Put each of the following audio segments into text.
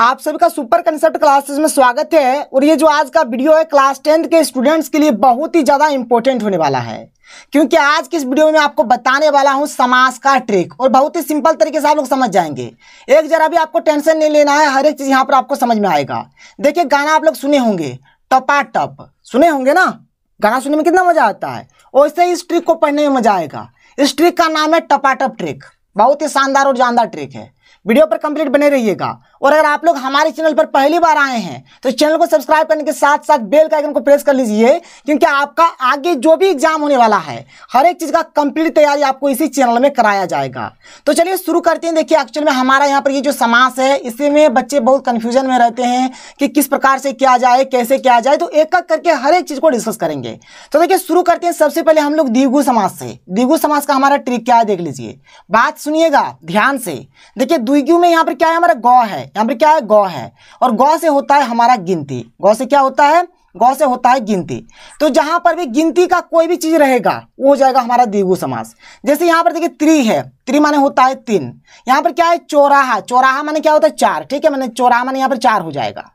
आप सभी का सुपर कंसेप्ट क्लासेस में स्वागत है और ये जो आज का वीडियो है क्लास टेंथ के स्टूडेंट्स के लिए बहुत ही ज़्यादा इंपॉर्टेंट होने वाला है क्योंकि आज के इस वीडियो में आपको बताने वाला हूँ समास का ट्रिक और बहुत ही सिंपल तरीके से आप लोग समझ जाएंगे एक जरा भी आपको टेंशन नहीं लेना है हर एक चीज़ यहाँ पर आपको समझ में आएगा देखिए गाना आप लोग सुने होंगे टपा टप सुने होंगे ना गाना सुनने में कितना मज़ा आता है वैसे इस ट्रिक को पढ़ने में मज़ा आएगा इस ट्रिक का नाम है टपाटप ट्रिक बहुत ही शानदार और जानदार ट्रिक है वीडियो पर कंप्लीट बने रहिएगा और अगर आप लोग हमारे चैनल पर पहली बार आए हैं तो चैनल को सब्सक्राइब करने के साथ साथ बेल का आइकन को प्रेस कर लीजिए क्योंकि आपका आगे जो भी एग्जाम होने वाला है हर एक चीज़ का कंप्लीट तैयारी आपको इसी चैनल में कराया जाएगा तो चलिए शुरू करते हैं देखिए एक्चुअल में हमारा यहाँ पर ये जो समास है इसमें बच्चे बहुत कन्फ्यूजन में रहते हैं कि किस प्रकार से क्या जाए कैसे क्या जाए तो एक एक करके हर एक चीज़ को डिस्कस करेंगे तो देखिए शुरू करते हैं सबसे पहले हम लोग दीगू समाज से दीगू समाज का हमारा ट्रिक क्या है देख लीजिए बात सुनिएगा ध्यान से देखिए देखिए द्विगु में यहाँ पर क्या है हमारा गौ है यहाँ पर क्या है गौ है और गौ से होता है हमारा गिनती गौ से क्या होता है गौ से होता है गिनती तो जहां पर भी गिनती का कोई भी चीज़ रहेगा वो हो जाएगा हमारा द्विगु समास जैसे यहाँ पर देखिए त्रि है त्रि माने होता है तीन यहाँ पर क्या है चौराहा चौराहा माने क्या होता है चार ठीक है मैंने चौराहा माने यहाँ पर चार हो जाएगा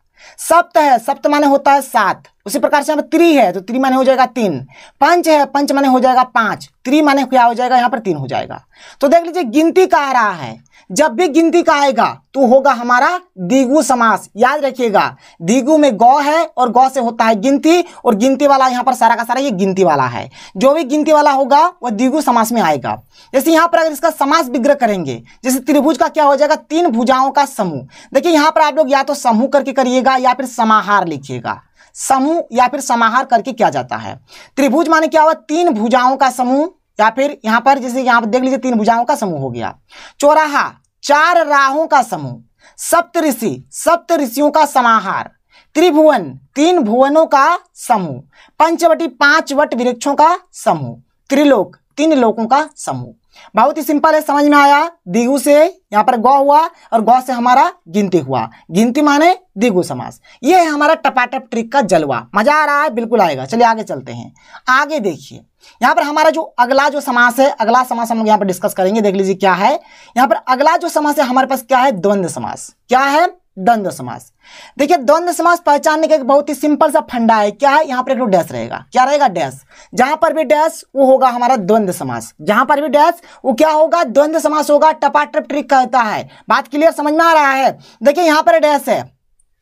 सप्त है सप्त माने होता है सात उसी प्रकार से यहाँ पर है तो त्रि माने हो जाएगा तीन पंच है पंच माने हो जाएगा पांच त्रि माने क्या हो जाएगा यहाँ पर तीन हो जाएगा तो देख लीजिए गिनती का आ रहा है जब भी गिनती का आएगा तो होगा हमारा दिगु समास याद रखिएगा दिगु में गौ है और गौ से होता है गिनती और गिनती वाला यहाँ पर सारा का सारा ये गिनती वाला है जो भी गिनती वाला होगा वह दिगु समास में आएगा जैसे यहाँ पर अगर इसका समास विग्रह करेंगे जैसे त्रिभुज का क्या हो जाएगा तीन भुजाओं का समूह देखिए यहाँ पर आप लोग या तो समूह करके करिएगा या फिर समाहार लिखिएगा समूह या फिर समाहार करके किया जाता है त्रिभुज माने क्या हुआ तीन भुजाओं का समूह या फिर यहां पर जैसे यहां पर देख लीजिए तीन भुजाओं का समूह हो गया चौराहा चार राहों का समूह सप्तऋषि सप्त ऋषियों का समाहार त्रिभुवन तीन भुवनों का समूह पंचवटी पांच वट वृक्षों का समूह त्रिलोक तीन लोकों का समूह बहुत ही सिंपल है समझ में आया दिगु से यहाँ पर गौ हुआ और गौ से हमारा गिनती हुआ गिनती माने दिगु समास ये है हमारा टपाटप ट्रिक का जलवा मजा आ रहा है बिल्कुल आएगा चलिए आगे चलते हैं आगे देखिए यहाँ पर हमारा जो अगला जो समास है अगला समास हम लोग यहाँ पर डिस्कस करेंगे देख लीजिए क्या है यहाँ पर अगला जो समास है हमारे पास क्या है द्वंद्व समास क्या है द्वंद्व समास देखिए द्वंद समास पहचानने का एक बहुत ही सिंपल सा फंडा है क्या है यहाँ पर एक डैश रहेगा क्या रहेगा डैश जहां पर भी डैश वो होगा हमारा द्वंद समास जहां पर भी डैश वो क्या होगा द्वंद समास होगा टपा टपाटप ट्रिक कहता है बात क्लियर समझ में आ रहा है देखिए यहाँ पर डैश है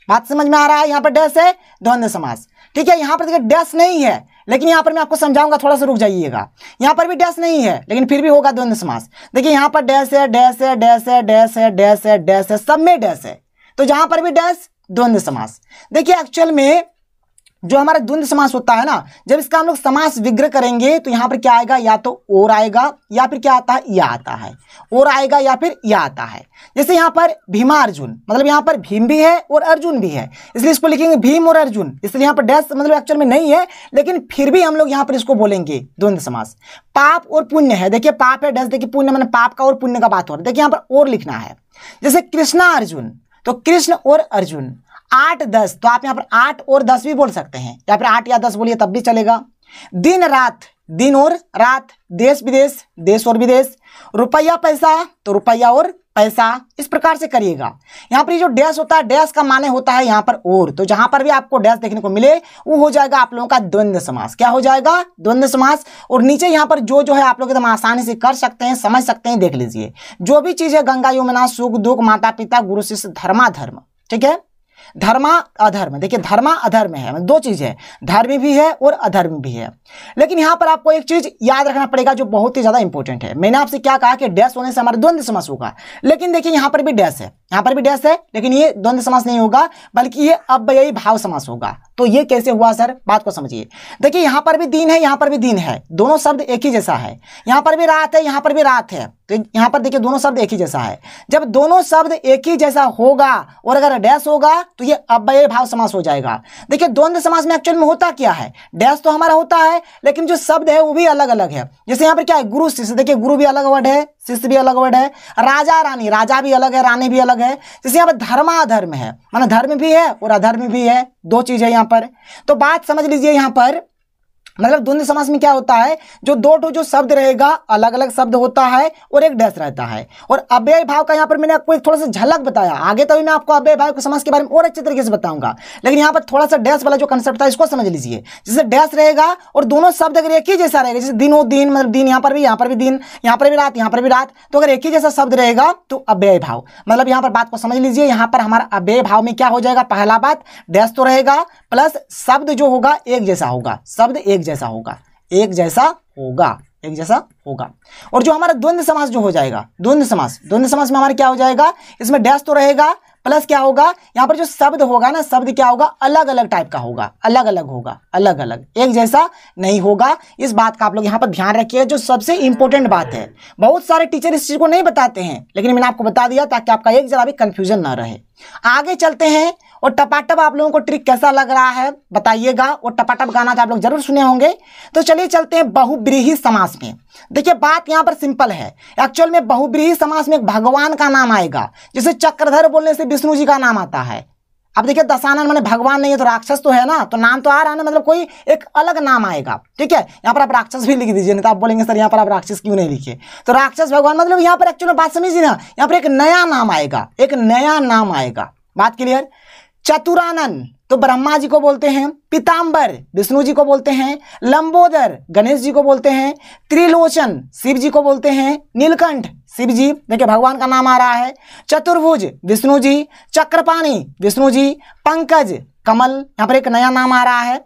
बात समझ में आ रहा है यहाँ पर डैश है द्वंद समास ठीक है यहाँ पर देखिए डैश नहीं है लेकिन यहाँ पर मैं आपको समझाऊंगा थोड़ा सा रुक जाइएगा यहाँ पर भी डैश नहीं है लेकिन फिर भी होगा द्वंद समास देखिए यहाँ पर डैश है डैश है डैश है डैश है डैश है डैश है सब में डैश है तो जहां पर भी डैश द्वंद्व समास देखिए एक्चुअल में जो हमारा द्वंद समास होता है ना जब इसका हम लोग समास विग्रह करेंगे तो यहाँ पर क्या आएगा या तो और आएगा या फिर क्या आता है या आता है और आएगा या फिर या आता है जैसे यहाँ पर भीमा अर्जुन मतलब यहां पर भीम भी है और अर्जुन भी है इसलिए इसको लिखेंगे भीम और अर्जुन इसलिए यहाँ पर डैश मतलब एक्चुअल में नहीं है लेकिन फिर भी हम लोग यहाँ पर इसको बोलेंगे द्वंद्व समास पाप और पुण्य है देखिए पाप है डैश देखिए पुण्य मैंने मतलब पाप का और पुण्य का बात हो रहा है देखिए यहां पर और लिखना है जैसे कृष्णा अर्जुन तो कृष्ण और अर्जुन आठ दस तो आप यहां पर आठ और दस भी बोल सकते हैं या फिर आठ या दस बोलिए तब भी चलेगा दिन रात दिन और रात देश विदेश देश और विदेश रुपया पैसा तो रुपया और पैसा इस प्रकार से करिएगा यहाँ पर जो डैश होता है डैश का माने होता है यहाँ पर और तो जहां पर भी आपको डैश देखने को मिले वो हो जाएगा आप लोगों का द्वंद्व समास क्या हो जाएगा द्वंद्व समास और नीचे यहाँ पर जो जो है आप लोग एकदम आसानी से कर सकते हैं समझ सकते हैं देख लीजिए जो भी चीज़ है गंगा यमुना सुख दुख माता पिता गुरु शिष्य धर्मा धर्म ठीक है धर्मा अधर्म देखिए धर्मा अधर्म है मतलब दो चीज़ है धर्म भी है और अधर्म भी है लेकिन यहां पर आपको एक चीज़ याद रखना पड़ेगा जो बहुत ही ज़्यादा इंपॉर्टेंट है मैंने आपसे क्या कहा कि डैश होने से हमारा द्वंद्व समास होगा लेकिन देखिए यहां पर भी डैश है यहां पर भी डैश है लेकिन ये द्वंद्व समास नहीं होगा बल्कि ये अब भाव समास होगा तो ये कैसे हुआ सर बात को समझिए देखिए यहां पर भी दिन है यहां पर भी दिन है दोनों शब्द एक ही जैसा है यहां पर भी रात है यहां पर भी रात है तो यहाँ पर देखिए दोनों शब्द एक ही जैसा है जब दोनों शब्द एक ही जैसा होगा और अगर डैश होगा तो ये अव्यय भाव समास हो जाएगा देखिए द्वंद्व समास में एक्चुअल में होता क्या है डैश तो हमारा होता है लेकिन जो शब्द है वो भी अलग अलग है जैसे यहाँ पर क्या है गुरु शिष्य देखिए गुरु भी अलग वर्ड है शिष्य भी अलग वर्ड है राजा रानी राजा भी अलग है रानी भी अलग है जैसे यहाँ पर धर्माधर्म है माना धर्म भी है और अधर्म भी है दो चीज़ है यहाँ पर तो बात समझ लीजिए यहाँ पर मतलब द्वंद्व समास में क्या होता है जो दो टू जो शब्द रहेगा अलग अलग शब्द होता है और एक डैश रहता है और अव्यय भाव का यहाँ पर मैंने आपको एक थोड़ा सा झलक बताया आगे तभी तो मैं आपको अव्यय भाव के समास के बारे में और अच्छे तरीके से बताऊंगा लेकिन यहाँ पर थोड़ा सा डैश वाला जो कंसेप्ट था इसको समझ लीजिए जैसे डैश रहेगा और दोनों शब्द अगर एक ही जैसा रहेगा जैसे दिनों दिन मतलब दिन यहाँ पर भी यहाँ पर भी दिन यहाँ पर भी रात यहाँ पर भी रात तो अगर एक ही जैसा शब्द रहेगा तो अव्यय भाव मतलब यहाँ पर बात को समझ लीजिए यहाँ पर हमारा अव्यय भाव में क्या हो जाएगा पहला बात डैश तो रहेगा प्लस शब्द जो होगा एक जैसा होगा शब्द एक जैसा होगा एक जैसा होगा एक जैसा होगा और जो हमारा द्वंद्व समास जो हो जाएगा द्वंद्व समास द्वंद्व समास में हमारा क्या हो जाएगा इसमें डैश तो रहेगा प्लस क्या होगा यहाँ पर जो शब्द होगा ना शब्द क्या होगा अलग अलग टाइप का होगा अलग अलग होगा अलग अलग एक जैसा नहीं होगा इस बात का आप लोग यहाँ पर ध्यान रखिए जो सबसे इंपॉर्टेंट बात है बहुत सारे टीचर इस चीज़ को नहीं बताते हैं लेकिन मैंने आपको बता दिया ताकि आपका एक जरा भी कंफ्यूजन ना रहे आगे चलते हैं और टपाटप आप लोगों को ट्रिक कैसा लग रहा है बताइएगा और टपाटप गाना तो आप लोग जरूर सुने होंगे तो चलिए चलते हैं बहुब्रीही समास में देखिए बात यहाँ पर सिंपल है एक्चुअल में बहुब्रीही समास में भगवान का नाम आएगा जैसे चक्रधर बोलने से विष्णु जी का नाम आता है अब देखिए दशानन मैंने भगवान नहीं है तो राक्षस तो है ना तो नाम तो आ रहा है ना मतलब कोई एक अलग नाम आएगा ठीक है यहाँ पर आप राक्षस भी लिख दीजिए नहीं तो आप बोलेंगे सर यहाँ पर आप राक्षस क्यों नहीं लिखे तो राक्षस भगवान मतलब यहाँ पर एक्चुअली बात समझिए ना यहाँ पर एक नया नाम आएगा एक नया नाम आएगा बात क्लियर चतुरानन तो ब्रह्मा जी को बोलते हैं पिताम्बर विष्णु जी को बोलते हैं लंबोदर गणेश जी को बोलते हैं त्रिलोचन शिव जी को बोलते हैं नीलकंठ शिव जी देखिए भगवान का नाम आ रहा है चतुर्भुज विष्णु जी चक्रपाणी विष्णु जी पंकज कमल यहाँ पर एक नया नाम आ रहा है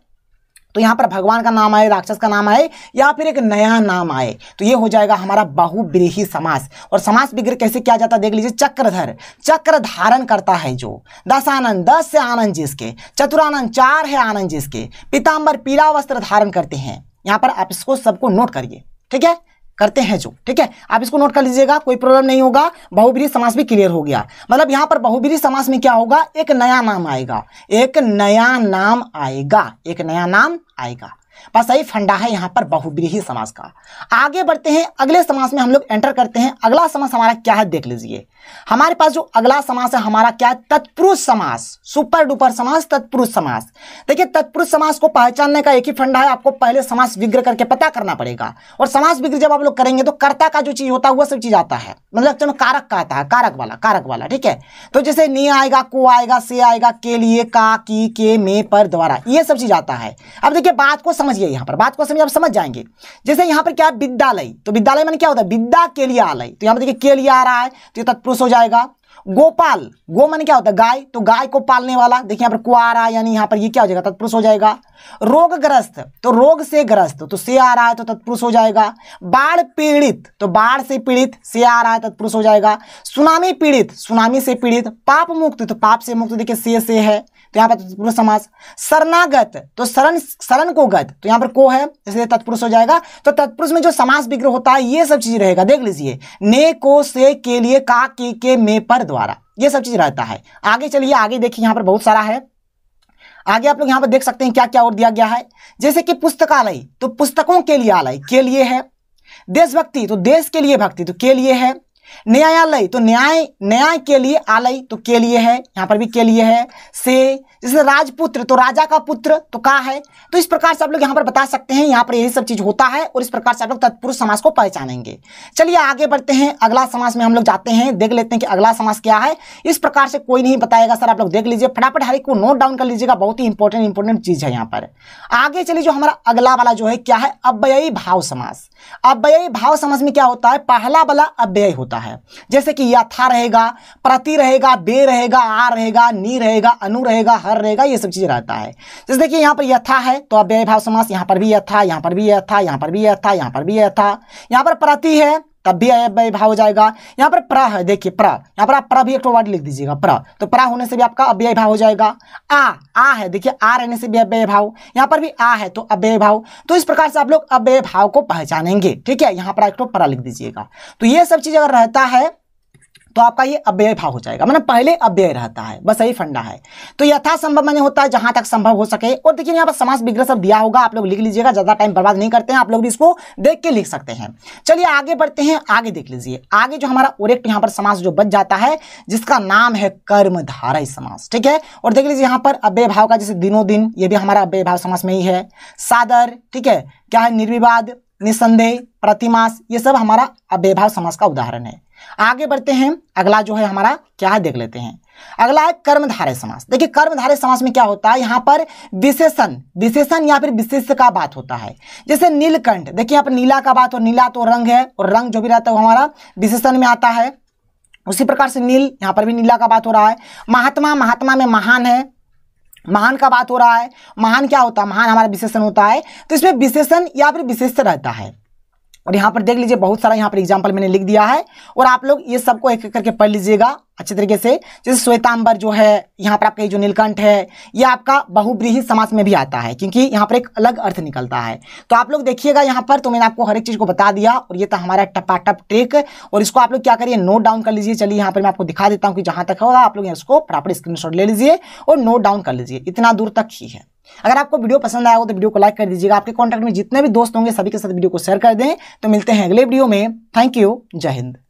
तो यहाँ पर भगवान का नाम आए राक्षस का नाम आए या फिर एक नया नाम आए तो ये हो जाएगा हमारा बहुब्रीही समास और समास विग्रह कैसे किया जाता है देख लीजिए चक्रधर चक्र धारण करता है जो दस आनंद दस से आनंद जिसके चतुरानंद चार है आनंद जिसके पीताम्बर पीला वस्त्र धारण करते हैं यहाँ पर आप इसको सबको नोट करिए ठीक है करते हैं जो ठीक है आप इसको नोट कर लीजिएगा कोई प्रॉब्लम नहीं होगा बहुब्री समास भी क्लियर हो गया मतलब यहाँ पर बहुब्री समास में क्या होगा एक नया नाम आएगा एक नया नाम आएगा एक नया नाम 挨个。बस यही फंडा है यहाँ पर बहुब्रीही समास का आगे बढ़ते हैं अगले समास में हम लोग एंटर करते हैं अगला समास हमारा क्या है देख लीजिए हमारे पास जो अगला समास है हमारा क्या है तत्पुरुष समास सुपर डुपर समास तत्पुरुष समास देखिए तत्पुरुष समास को पहचानने का एक ही फंडा है आपको पहले समास विग्रह करके पता करना पड़ेगा और समास विग्रह जब आप लोग करेंगे तो कर्ता का जो चीज होता है वह सब चीज आता है मतलब चलो कारक का आता है कारक वाला कारक वाला ठीक है तो जैसे नी आएगा को आएगा से आएगा के लिए का की के में पर द्वारा ये सब चीज आता है अब देखिए बात को समझ समझिए यहाँ पर बात को समझिए आप समझ जाएंगे जैसे यहाँ पर क्या है विद्यालय तो विद्यालय मैंने क्या होता है विद्या के लिए आलय तो यहाँ पर देखिए के लिए आ रहा है तो ये तत्पुरुष हो जाएगा गोपाल गो मैंने क्या होता है गाय तो गाय को पालने वाला देखिए यहाँ पर कुआ आ रहा है यानी यहाँ पर ये क्या हो जाएगा तत्पुरुष हो जाएगा रोगग्रस्त तो रोग से ग्रस्त तो से आ रहा है तो तत्पुरुष हो जाएगा बाढ़ पीड़ित तो बाढ़ से पीड़ित से आ रहा है तत्पुरुष हो जाएगा सुनामी पीड़ित सुनामी से पीड़ित पाप मुक्त तो पाप से मुक्त देखिए से से है तो यहाँ पर तत्पुरुष समास शरणागत तो शरण शरण को गत तो यहाँ पर को है इसलिए तत्पुरुष हो जाएगा तो तत्पुरुष में जो समास विग्रह होता है ये सब चीज रहेगा देख लीजिए ने को से के लिए का के, के में पर द्वारा ये सब चीज रहता है आगे चलिए आगे देखिए यहाँ पर बहुत सारा है आगे आप लोग यहाँ पर देख सकते हैं क्या क्या और दिया गया है जैसे कि पुस्तकालय तो पुस्तकों के लिए आलय के लिए है देशभक्ति तो देश के लिए भक्ति तो के लिए है न्यायालय तो न्याय न्याय के लिए आलय तो के लिए है यहां पर भी के लिए है से जैसे राजपुत्र तो राजा का पुत्र तो का है तो इस प्रकार से आप लोग यहाँ पर बता सकते हैं यहाँ पर यही सब चीज होता है और इस प्रकार से आप लोग तत्पुरुष समाज को पहचानेंगे चलिए आगे बढ़ते हैं अगला समाज में हम लोग जाते हैं देख लेते हैं कि अगला समाज क्या है इस प्रकार से कोई नहीं बताएगा सर आप लोग देख लीजिए फटाफट हर एक को नोट डाउन कर लीजिएगा बहुत ही इंपॉर्टेंट इंपॉर्टेंट चीज है यहाँ पर आगे चलिए जो हमारा अगला वाला जो है क्या है अव्ययी भाव समाज अव्ययी भाव समाज में क्या होता है पहला वाला अव्यय होता है है जैसे कि यथा रहेगा प्रति रहेगा बे रहेगा आ रहेगा नी रहेगा अनु रहेगा हर रहेगा ये सब चीज़ रहता है जैसे कि यहाँ पर यथा है तो अव्यय भाव समास यहाँ पर भी यथा यहाँ पर भी यथा यहाँ पर भी यथा यहाँ पर भी यथा यहाँ पर प्रति है तब भी अयब भाव हो जाएगा यहाँ पर प्रा है देखिए प्रा यहाँ पर आप प्रा भी एक वर्ड लिख दीजिएगा प्रा तो प्रा होने से भी आपका अव्यय भाव हो जाएगा आ आ है देखिए आ रहने से भी अव्यय भाव यहाँ पर भी आ है तो अव्यय भाव तो इस प्रकार से आप लोग अव्यय भाव को पहचानेंगे ठीक है यहाँ पर एक तो प्रा लिख दीजिएगा तो ये सब चीज़ अगर रहता है तो आपका ये अव्यय भाव हो जाएगा मतलब पहले अव्यय रहता है बस यही फंडा है तो यथासंभव मैंने होता है जहां तक संभव हो सके और देखिए यहाँ पर समास विग्रह सब दिया होगा आप लोग लिख लीजिएगा ज़्यादा टाइम बर्बाद नहीं करते हैं आप लोग भी इसको देख के लिख सकते हैं चलिए आगे बढ़ते हैं आगे देख लीजिए आगे जो हमारा ओरेक्ट यहाँ पर समास जो बच जाता है जिसका नाम है कर्मधारा समास ठीक है और देख लीजिए यहाँ पर अव्यय भाव का जैसे दिनों दिन ये भी हमारा अव्यय भाव समास में ही है सादर ठीक है क्या है निर्विवाद निसंदेह प्रतिमास ये सब हमारा अव्यभाव समास का उदाहरण है आगे बढ़ते हैं अगला जो है हमारा क्या है देख लेते हैं अगला है कर्मधारय समास देखिए कर्मधारय समास में क्या होता है यहाँ पर विशेषण विशेषण या फिर विशेष का बात होता है जैसे नीलकंठ देखिए यहाँ पर नीला का बात हो नीला तो रंग है और रंग जो भी रहता है वो हमारा विशेषण में आता है उसी प्रकार से नील यहाँ पर भी नीला का बात हो रहा है महात्मा महात्मा में महान है महान का बात हो रहा है महान क्या होता है महान हमारा विशेषण होता है तो इसमें विशेषण या फिर विशेष रहता है और यहाँ पर देख लीजिए बहुत सारा यहाँ पर एग्जाम्पल मैंने लिख दिया है और आप लोग ये सबको एक एक करके पढ़ लीजिएगा अच्छे तरीके से जैसे श्वेतांबर जो है यहाँ पर आपका जो नीलकंठ है ये आपका बहुब्रीही समास में भी आता है क्योंकि यहाँ पर एक अलग अर्थ निकलता है तो आप लोग देखिएगा यहाँ पर तो मैंने आपको हर एक चीज़ को बता दिया और ये था हमारा टपाटप ट्रिक और इसको आप लोग क्या करिए नोट डाउन कर लीजिए चलिए यहाँ पर मैं आपको दिखा देता हूँ कि जहाँ तक होगा आप लोग इसको प्रॉपर स्क्रीन ले लीजिए और नोट डाउन कर लीजिए इतना दूर तक ही है अगर आपको वीडियो पसंद आया हो तो वीडियो को लाइक कर दीजिएगा आपके कॉन्टैक्ट में जितने भी दोस्त होंगे सभी के साथ वीडियो को शेयर कर दें तो मिलते हैं अगले वीडियो में थैंक यू जय हिंद